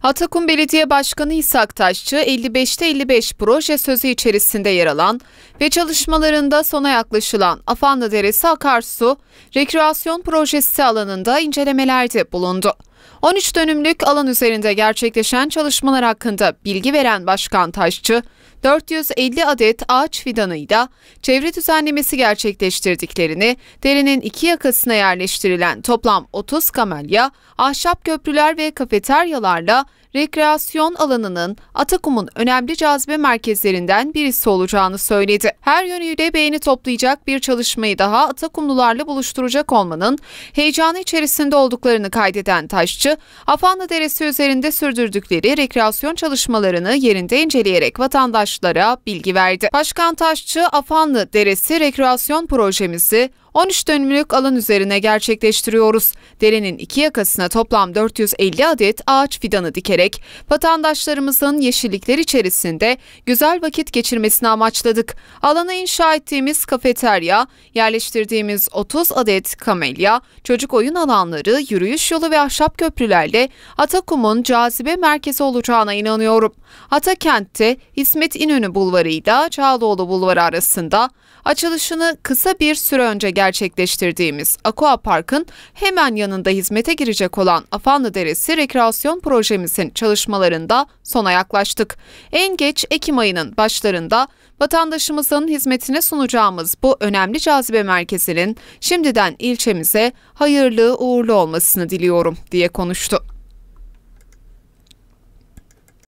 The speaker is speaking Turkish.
Hatakum Belediye Başkanı İshak Taşçı 55'te 55 proje sözü içerisinde yer alan ve çalışmalarında sona yaklaşılan Afanlı Deresi Akarsu Rekreasyon Projesi alanında incelemelerde bulundu. 13 dönümlük alan üzerinde gerçekleşen çalışmalar hakkında bilgi veren Başkan Taşçı, 450 adet ağaç fidanıyla çevre düzenlemesi gerçekleştirdiklerini, derinin iki yakasına yerleştirilen toplam 30 kamelya, ahşap köprüler ve kafeteryalarla rekreasyon alanının Atakum'un önemli cazibe merkezlerinden birisi olacağını söyledi. Her yönüyle beğeni toplayacak bir çalışmayı daha Atakumlularla buluşturacak olmanın heyecanı içerisinde olduklarını kaydeden Taşçı, Afanlı Deresi üzerinde sürdürdükleri rekreasyon çalışmalarını yerinde inceleyerek vatandaşlara bilgi verdi. Başkan Taşçı, Afanlı Deresi Rekreasyon Projemizi 13 dönümlük alan üzerine gerçekleştiriyoruz. Derenin iki yakasına toplam 450 adet ağaç fidanı dikerek vatandaşlarımızın yeşillikler içerisinde güzel vakit geçirmesini amaçladık. Alana inşa ettiğimiz kafeterya, yerleştirdiğimiz 30 adet kamelya, çocuk oyun alanları, yürüyüş yolu ve ahşap köprülerle Atakum'un cazibe merkezi olacağına inanıyorum. Atakent'te İsmet İnönü Bulvarı ile Çağlıoğlu Bulvarı arasında açılışını kısa bir süre önce gerçekleştirdiğimiz Aqua Park'ın hemen yanında hizmete girecek olan Afanlı Deresi rekreasyon projemizin çalışmalarında sona yaklaştık. En geç Ekim ayının başlarında vatandaşımızın hizmetine sunacağımız bu önemli cazibe merkezinin şimdiden ilçemize hayırlı uğurlu olmasını diliyorum diye konuştu.